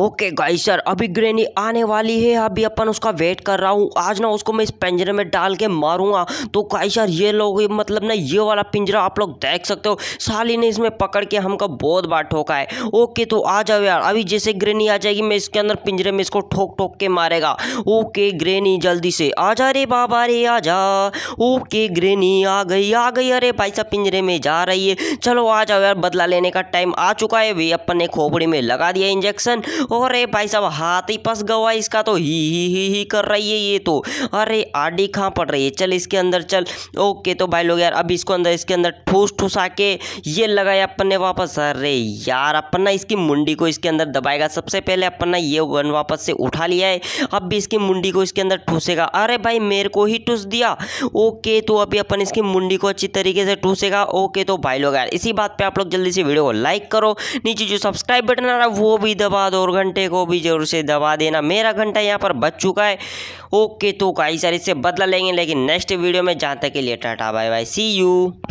okay guys sir अभी granny आने वाली है अभी अपन उसका वेट कर रहा हूँ आज ना उसको मैं इस पिंजरे में डाल के मारूंगा तो गाइस सर ये लोग मतलब ना ये वाला पिंजरा आप लोग देख सकते हो साली ने इसमें पकड़ के हमको बहुत बार ठोका है ओके तो आ जाओ यार अभी जैसे ग्रेनी आ जाएगी मैं इसके अंदर पिंजरे में इसको ठोक ठोक के मारेगा ओके ग्रेनी जल्दी से आ जा रे बाबा रे आ जा ओके ग्रेनी आ गई आ गई अरे भाई साहब पिंजरे में जा रही है चलो आ जाओ यार बदला लेने का टाइम आ चुका है भाई अपन ने खोपड़ी में लगा दिया इंजेक्शन अरे भाई साहब हाथ ही फंस गवा इसका तो ही ही ही ही कर रही है ये तो अरे आडी कहाँ पड़ रही है चल इसके अंदर चल ओके तो भाई लोग यार अब इसको अंदर इसके अंदर ठूस ठूसा के ये लगाया अपन ने वापस अरे यार अपन ना इसकी मुंडी को इसके अंदर दबाएगा सबसे पहले अपन ने ये गन वापस से उठा लिया है अब भी इसकी मुंडी को इसके अंदर ठूसेगा अरे भाई मेरे को ही ठूस दिया ओके तो अभी अपन इसकी मुंडी को अच्छी तरीके से ठूसेगा ओके तो भाई लोग यार इसी बात पर आप लोग जल्दी से वीडियो को लाइक करो नीचे जो सब्सक्राइब बटन आ रहा है वो भी दबा दो और घंटे को भी ज़रूर से दबा देना मेरा घंटा यहाँ पर बच चुका है ओके तो कई सर इससे बदला लेंगे लेकिन नेक्स्ट वीडियो में जहाँ तक के लिए tata bye bye see you